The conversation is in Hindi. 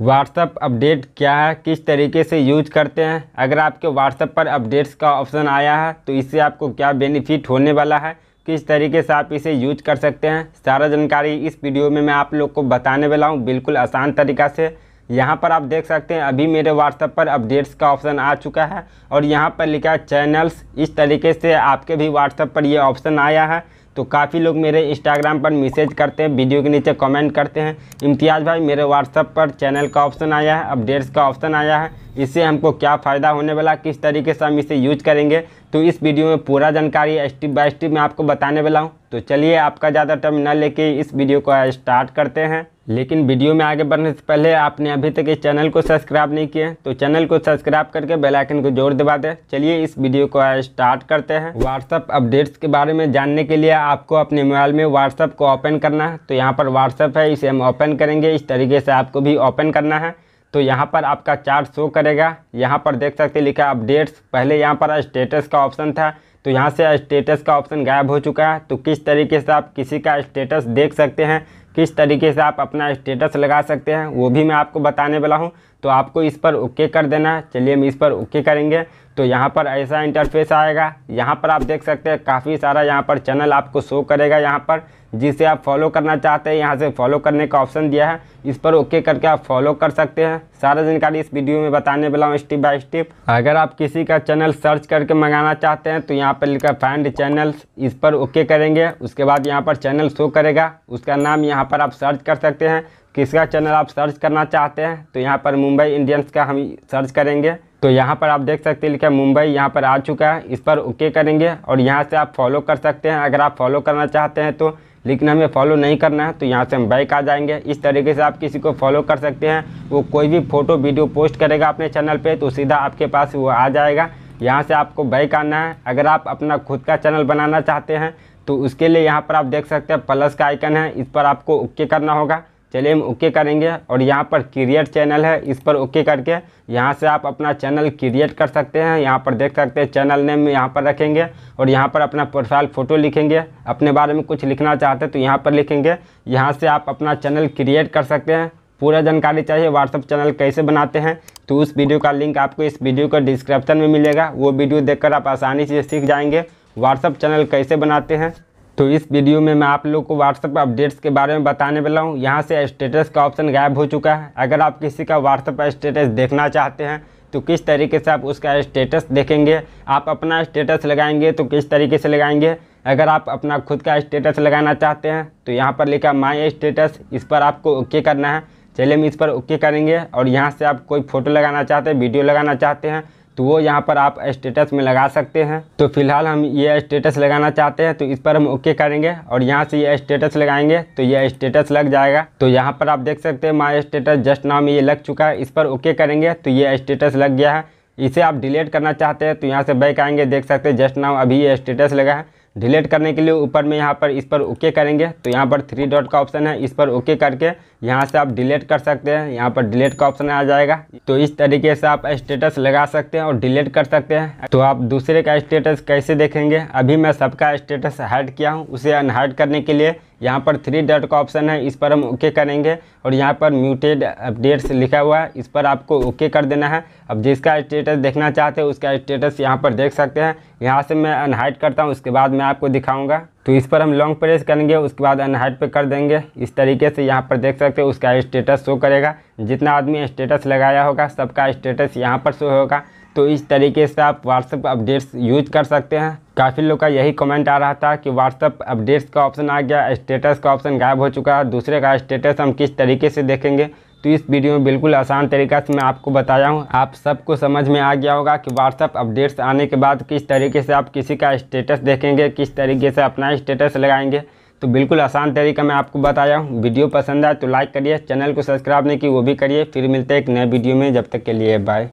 व्हाट्सअप अपडेट क्या है किस तरीके से यूज करते हैं अगर आपके व्हाट्सअप पर अपडेट्स का ऑप्शन आया है तो इससे आपको क्या बेनिफिट होने वाला है किस तरीके से आप इसे यूज कर सकते हैं सारा जानकारी इस वीडियो में मैं आप लोग को बताने वाला हूँ बिल्कुल आसान तरीका से यहाँ पर आप देख सकते हैं अभी मेरे व्हाट्सएप पर अपडेट्स का ऑप्शन आ चुका है और यहाँ पर लिखा है चैनल्स इस तरीके से आपके भी व्हाट्सएप पर ये ऑप्शन आया है तो काफ़ी लोग मेरे इंस्टाग्राम पर मैसेज करते हैं वीडियो के नीचे कमेंट करते हैं इम्तियाज़ भाई मेरे व्हाट्सअप पर चैनल का ऑप्शन आया है अपडेट्स का ऑप्शन आया है इससे हमको क्या फ़ायदा होने वाला किस तरीके से हम इसे यूज करेंगे तो इस वीडियो में पूरा जानकारी स्टेप बाय स्टेप मैं आपको बताने वाला हूँ तो चलिए आपका ज़्यादा टाइम न लेके इस वीडियो को स्टार्ट करते हैं लेकिन वीडियो में आगे बढ़ने से पहले आपने अभी तक इस चैनल को सब्सक्राइब नहीं किया तो चैनल को सब्सक्राइब करके बेल आइकन को जोर दबा दें चलिए इस वीडियो को स्टार्ट करते हैं व्हाट्सअप अपडेट्स के बारे में जानने के लिए आपको अपने मोबाइल में व्हाट्सअप को ओपन करना है तो यहाँ पर व्हाट्सअप है इसे हम ओपन करेंगे इस तरीके से आपको भी ओपन करना है तो यहाँ पर आपका चार्ट शो करेगा यहाँ पर देख सकते लिखा अपडेट्स पहले यहाँ पर स्टेटस का ऑप्शन था तो यहाँ से स्टेटस का ऑप्शन गायब हो चुका है तो किस तरीके से आप किसी का स्टेटस देख सकते हैं किस तरीके से आप अपना स्टेटस लगा सकते हैं वो भी मैं आपको बताने वाला हूँ तो आपको इस पर ओके कर देना है चलिए हम इस पर ओके करेंगे तो यहाँ पर ऐसा इंटरफेस आएगा यहाँ पर आप देख सकते हैं काफ़ी सारा यहाँ पर चैनल आपको शो करेगा यहाँ पर जिसे आप फॉलो करना चाहते हैं यहाँ से फॉलो करने का ऑप्शन दिया है इस पर ओके करके आप फॉलो कर सकते हैं सारा जानकारी इस वीडियो में बताने वाला हूँ स्टेप बाय स्टेप अगर आप किसी का चैनल सर्च करके मंगाना चाहते हैं तो यहाँ पर लिखा फाइंड चैनल इस पर ओके करेंगे उसके बाद यहाँ पर चैनल शो करेगा उसका नाम यहाँ पर आप सर्च कर सकते हैं किसका चैनल आप सर्च करना चाहते हैं तो यहाँ पर मुंबई इंडियंस का हम सर्च करेंगे तो यहाँ पर आप देख सकते हैं लिखा मुंबई यहाँ पर आ चुका है इस पर ओके करेंगे और यहाँ से आप फॉलो कर सकते हैं अगर आप फॉलो करना चाहते हैं तो लेकिन हमें फॉलो नहीं करना है तो यहाँ से हम बैक आ जाएंगे इस तरीके से आप किसी को फॉलो कर सकते हैं वो कोई भी फ़ोटो वीडियो पोस्ट करेगा अपने चैनल पर तो सीधा आपके पास वो आ जाएगा यहाँ से आपको बैक आना है अगर आप अपना खुद का चैनल बनाना चाहते हैं तो उसके लिए यहाँ पर आप देख सकते हैं प्लस का आइकन है इस पर आपको ओके करना होगा चलिए हम ओके करेंगे और यहाँ पर क्रिएट चैनल है इस पर ओके करके यहाँ से आप अपना चैनल क्रिएट कर सकते हैं यहाँ पर देख सकते हैं चैनल नेम यहाँ पर रखेंगे और यहाँ पर अपना प्रोफाइल फ़ोटो लिखेंगे अपने बारे में कुछ लिखना चाहते हैं तो यहाँ पर लिखेंगे यहाँ से आप अपना चैनल क्रिएट कर सकते हैं पूरा जानकारी चाहिए व्हाट्सअप चैनल कैसे बनाते हैं तो उस वीडियो का लिंक आपको इस वीडियो का डिस्क्रिप्शन में मिलेगा वो वीडियो देखकर आप आसानी से सीख जाएंगे व्हाट्सअप चैनल कैसे बनाते हैं तो इस वीडियो में मैं आप लोग को व्हाट्सअप अपडेट्स के बारे में बताने वाला हूँ यहाँ से स्टेटस का ऑप्शन गायब हो चुका है अगर आप किसी का व्हाट्सअप स्टेटस देखना चाहते हैं तो किस तरीके से आप उसका स्टेटस देखेंगे आप अपना स्टेटस लगाएंगे तो किस तरीके से लगाएंगे अगर आप अपना खुद का स्टेटस लगाना चाहते हैं तो यहाँ पर लिखा माई स्टेटस इस पर आपको ओके करना है चलिए हम इस पर ओके करेंगे और यहाँ से आप कोई फ़ोटो लगाना चाहते हैं वीडियो लगाना चाहते हैं तो वो यहाँ पर आप स्टेटस में लगा सकते हैं तो फिलहाल हम ये स्टेटस लगाना चाहते हैं तो इस पर हम ओके करेंगे और यहाँ से ये स्टेटस लगाएंगे तो ये स्टेटस लग जाएगा तो यहाँ पर आप देख सकते हैं माई स्टेटस जस्ट नाम ये लग चुका है इस पर ओके करेंगे तो ये स्टेटस लग गया है इसे आप डिलीट करना चाहते हैं तो यहाँ से बैक आएंगे देख सकते हैं जस्ट नाउ अभी ये स्टेटस लगा है डिलीट करने के लिए ऊपर में यहाँ पर इस पर ओके करेंगे तो यहाँ पर थ्री डॉट का ऑप्शन है इस पर ओके करके यहाँ से आप डिलीट कर सकते हैं यहाँ पर डिलीट का ऑप्शन आ जाएगा तो इस तरीके से आप स्टेटस लगा सकते हैं और डिलीट कर सकते हैं तो आप दूसरे का स्टेटस कैसे देखेंगे अभी मैं सबका स्टेटस हाइड किया हूँ उसे अनहाइड करने के लिए यहाँ पर थ्री डॉट का ऑप्शन है इस पर हम ओके करेंगे और यहाँ पर म्यूटेड अपडेट्स लिखा हुआ है इस पर आपको ओके कर देना है अब जिसका स्टेटस देखना चाहते हैं उसका स्टेटस यहाँ पर देख सकते हैं यहाँ से मैं अनहाइड करता हूँ उसके बाद मैं आपको दिखाऊँगा तो इस पर हम लॉन्ग प्रेस करेंगे उसके बाद अनहाइट पे कर देंगे इस तरीके से यहाँ पर देख सकते हैं उसका स्टेटस शो करेगा जितना आदमी स्टेटस लगाया होगा सबका स्टेटस यहाँ पर शो होगा तो इस तरीके से आप व्हाट्सअप अपडेट्स यूज कर सकते हैं काफ़ी लोग का यही कमेंट आ रहा था कि व्हाट्सअप अपडेट्स का ऑप्शन आ गया स्टेटस का ऑप्शन गायब हो चुका है दूसरे का स्टेटस हम किस तरीके से देखेंगे तो इस वीडियो में बिल्कुल आसान तरीका से मैं आपको बताया हूँ आप सबको समझ में आ गया होगा कि व्हाट्सअप अपडेट्स आने के बाद किस तरीके से आप किसी का स्टेटस देखेंगे किस तरीके से अपना स्टेटस लगाएंगे तो बिल्कुल आसान तरीका मैं आपको बताया हूँ वीडियो पसंद आए तो लाइक करिए चैनल को सब्सक्राइब नहीं की वो भी करिए फिर मिलते हैं एक नए वीडियो में जब तक के लिए बाय